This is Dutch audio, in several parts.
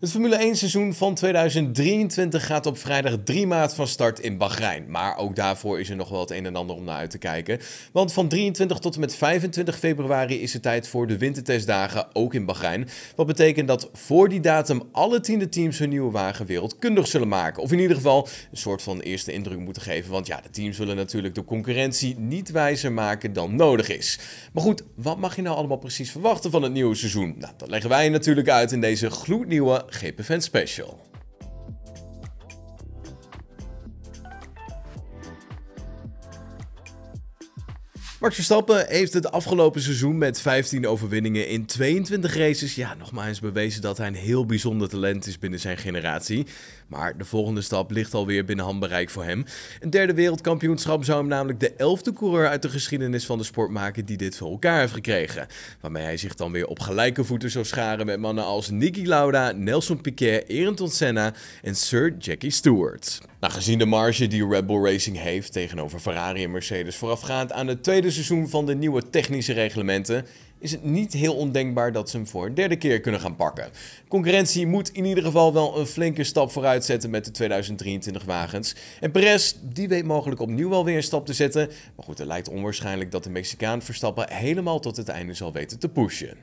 Het Formule 1 seizoen van 2023 gaat op vrijdag 3 maart van start in Bahrein. Maar ook daarvoor is er nog wel het een en ander om naar uit te kijken. Want van 23 tot en met 25 februari is het tijd voor de wintertestdagen, ook in Bahrein. Wat betekent dat voor die datum alle tiende teams hun nieuwe wagen wereldkundig zullen maken. Of in ieder geval een soort van eerste indruk moeten geven. Want ja, de teams willen natuurlijk de concurrentie niet wijzer maken dan nodig is. Maar goed, wat mag je nou allemaal precies verwachten van het nieuwe seizoen? Nou, dat leggen wij natuurlijk uit in deze gloednieuwe GPFN Special. Max Verstappen heeft het afgelopen seizoen met 15 overwinningen in 22 races ja, nogmaals bewezen dat hij een heel bijzonder talent is binnen zijn generatie. Maar de volgende stap ligt alweer binnen handbereik voor hem. Een derde wereldkampioenschap zou hem namelijk de elfde coureur uit de geschiedenis van de sport maken die dit voor elkaar heeft gekregen. Waarmee hij zich dan weer op gelijke voeten zou scharen met mannen als Niki Lauda, Nelson Piquet, Ayrton Senna en Sir Jackie Stewart. Nou, gezien de marge die Red Bull Racing heeft tegenover Ferrari en Mercedes voorafgaand aan de tweede seizoen van de nieuwe technische reglementen is het niet heel ondenkbaar dat ze hem voor een derde keer kunnen gaan pakken. Concurrentie moet in ieder geval wel een flinke stap vooruit zetten met de 2023 wagens. En Perez, die weet mogelijk opnieuw wel weer een stap te zetten. Maar goed, het lijkt onwaarschijnlijk dat de Mexicaan Verstappen helemaal tot het einde zal weten te pushen.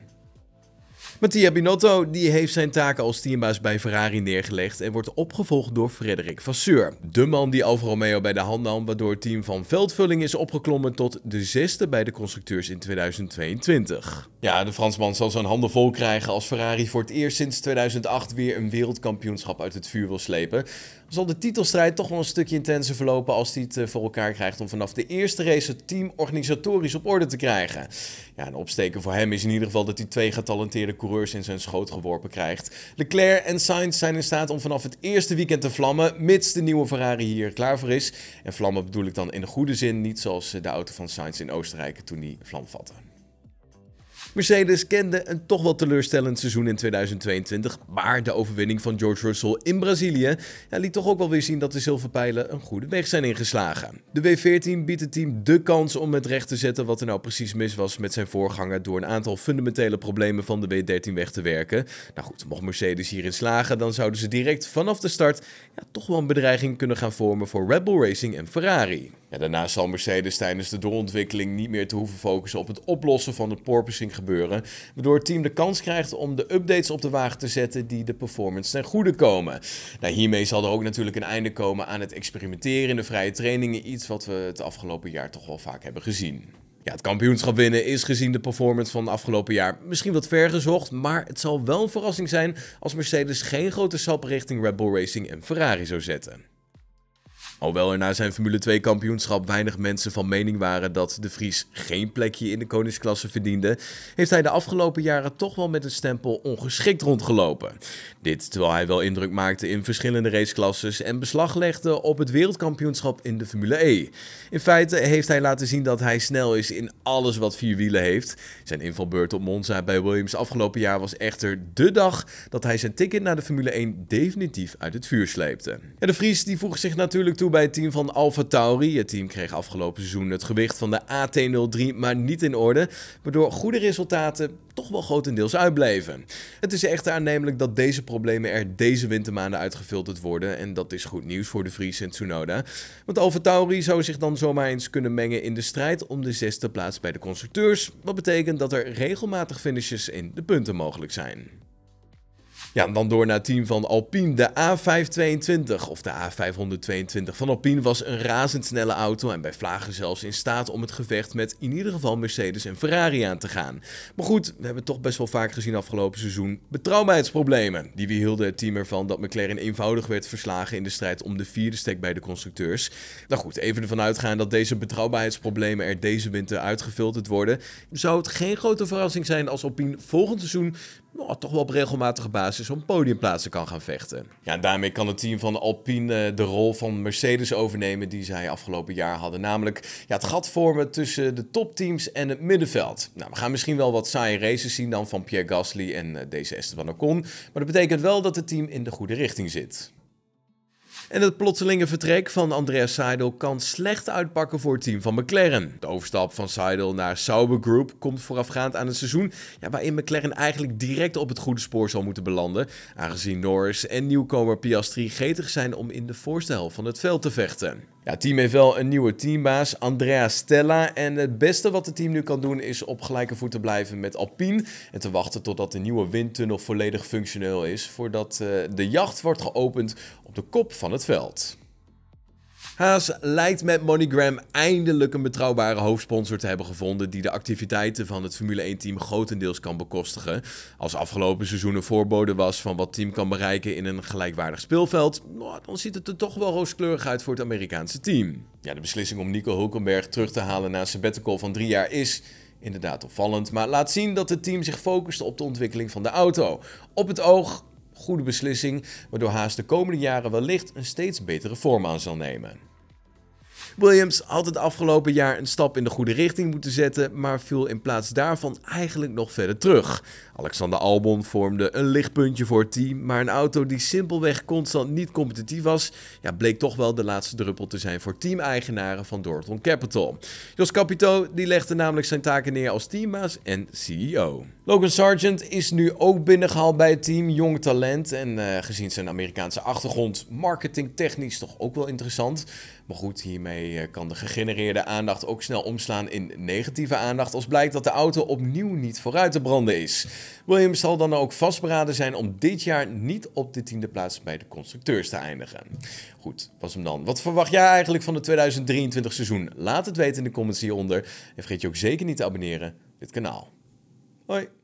Mattia Binotto die heeft zijn taken als teambaas bij Ferrari neergelegd en wordt opgevolgd door Frederik Vasseur. De man die Alfa Romeo bij de hand nam waardoor het team van Veldvulling is opgeklommen tot de zesde bij de constructeurs in 2022. Ja, de Fransman zal zijn handen vol krijgen als Ferrari voor het eerst sinds 2008 weer een wereldkampioenschap uit het vuur wil slepen. Zal de titelstrijd toch wel een stukje intenser verlopen als hij het eh, voor elkaar krijgt om vanaf de eerste race het team organisatorisch op orde te krijgen. Ja, een opsteken voor hem is in ieder geval dat hij twee getalenteerde coureurs in zijn schoot geworpen krijgt. Leclerc en Sainz zijn in staat om vanaf het eerste weekend te vlammen, mits de nieuwe Ferrari hier klaar voor is. En vlammen bedoel ik dan in de goede zin, niet zoals eh, de auto van Sainz in Oostenrijk toen die vlam vatte. Mercedes kende een toch wel teleurstellend seizoen in 2022, maar de overwinning van George Russell in Brazilië ja, liet toch ook wel weer zien dat de zilverpijlen een goede weg zijn ingeslagen. De W14 biedt het team de kans om met recht te zetten wat er nou precies mis was met zijn voorganger door een aantal fundamentele problemen van de W13 weg te werken. Nou goed, mocht Mercedes hierin slagen, dan zouden ze direct vanaf de start ja, toch wel een bedreiging kunnen gaan vormen voor Red Bull Racing en Ferrari. Ja, daarnaast zal Mercedes tijdens de doorontwikkeling niet meer te hoeven focussen op het oplossen van het porpoising gebeuren, waardoor het team de kans krijgt om de updates op de wagen te zetten die de performance ten goede komen. Nou, hiermee zal er ook natuurlijk een einde komen aan het experimenteren in de vrije trainingen, iets wat we het afgelopen jaar toch wel vaak hebben gezien. Ja, het kampioenschap winnen is gezien de performance van het afgelopen jaar misschien wat ver gezocht, maar het zal wel een verrassing zijn als Mercedes geen grote sap richting Red Bull Racing en Ferrari zou zetten. Hoewel er na zijn Formule 2 kampioenschap weinig mensen van mening waren dat de Vries geen plekje in de koningsklasse verdiende, heeft hij de afgelopen jaren toch wel met een stempel ongeschikt rondgelopen. Dit terwijl hij wel indruk maakte in verschillende raceklasses en beslag legde op het wereldkampioenschap in de Formule E. In feite heeft hij laten zien dat hij snel is in alles wat vier wielen heeft. Zijn invalbeurt op Monza bij Williams afgelopen jaar was echter de dag dat hij zijn ticket naar de Formule 1 definitief uit het vuur sleepte. En de Vries die voegde zich natuurlijk toe bij het team van Alfa Tauri. Het team kreeg afgelopen seizoen het gewicht van de AT03 maar niet in orde, waardoor goede resultaten toch wel grotendeels uitbleven. Het is echter aannemelijk dat deze problemen er deze wintermaanden uitgefilterd worden en dat is goed nieuws voor de Vries en Tsunoda, want Alfa Tauri zou zich dan zomaar eens kunnen mengen in de strijd om de zesde plaats bij de constructeurs, wat betekent dat er regelmatig finishes in de punten mogelijk zijn. Ja, dan door naar het team van Alpine. De A522 of de A522 van Alpine was een razendsnelle auto en bij Vlagen zelfs in staat om het gevecht met in ieder geval Mercedes en Ferrari aan te gaan. Maar goed, we hebben toch best wel vaak gezien afgelopen seizoen betrouwbaarheidsproblemen. Die weerhielden het team ervan dat McLaren eenvoudig werd verslagen in de strijd om de vierde stek bij de constructeurs. Nou goed, even ervan uitgaan dat deze betrouwbaarheidsproblemen er deze winter uitgevuld worden, zou het geen grote verrassing zijn als Alpine volgend seizoen maar nou, toch wel op regelmatige basis om podiumplaatsen kan gaan vechten. Ja, daarmee kan het team van Alpine eh, de rol van Mercedes overnemen die zij afgelopen jaar hadden. Namelijk ja, het gat vormen tussen de topteams en het middenveld. Nou, we gaan misschien wel wat saaie races zien dan van Pierre Gasly en eh, deze Esteban Ocon. Maar dat betekent wel dat het team in de goede richting zit. En het plotselinge vertrek van Andreas Seidel kan slecht uitpakken voor het team van McLaren. De overstap van Seidel naar Sauber Group komt voorafgaand aan een seizoen ja, waarin McLaren eigenlijk direct op het goede spoor zal moeten belanden, aangezien Norris en nieuwkomer Piastri getig zijn om in de voorste helft van het veld te vechten. Ja, het team heeft wel een nieuwe teambaas, Andrea Stella. En het beste wat het team nu kan doen is op gelijke voet te blijven met Alpine. En te wachten totdat de nieuwe windtunnel volledig functioneel is. Voordat eh, de jacht wordt geopend de kop van het veld. Haas lijkt met MoneyGram eindelijk een betrouwbare hoofdsponsor te hebben gevonden die de activiteiten van het Formule 1-team grotendeels kan bekostigen. Als afgelopen seizoen een voorbode was van wat team kan bereiken in een gelijkwaardig speelveld, nou, dan ziet het er toch wel rooskleurig uit voor het Amerikaanse team. Ja, de beslissing om Nico Hulkenberg terug te halen na zijn sabbatical van drie jaar is inderdaad opvallend, maar laat zien dat het team zich focust op de ontwikkeling van de auto. Op het oog goede beslissing, waardoor Haas de komende jaren wellicht een steeds betere vorm aan zal nemen. Williams had het afgelopen jaar een stap in de goede richting moeten zetten, maar viel in plaats daarvan eigenlijk nog verder terug. Alexander Albon vormde een lichtpuntje voor het team, maar een auto die simpelweg constant niet competitief was, ja, bleek toch wel de laatste druppel te zijn voor teameigenaren van Dortmund Capital. Jos Capito die legde namelijk zijn taken neer als teambaas en CEO. Logan Sargent is nu ook binnengehaald bij het team Jong Talent. En eh, gezien zijn Amerikaanse achtergrond, marketingtechnisch toch ook wel interessant. Maar goed, hiermee eh, kan de gegenereerde aandacht ook snel omslaan in negatieve aandacht. Als blijkt dat de auto opnieuw niet vooruit te branden is. Williams zal dan ook vastberaden zijn om dit jaar niet op de tiende plaats bij de constructeurs te eindigen. Goed, was hem dan. Wat verwacht jij eigenlijk van het 2023 seizoen? Laat het weten in de comments hieronder. En vergeet je ook zeker niet te abonneren op dit kanaal. Hoi.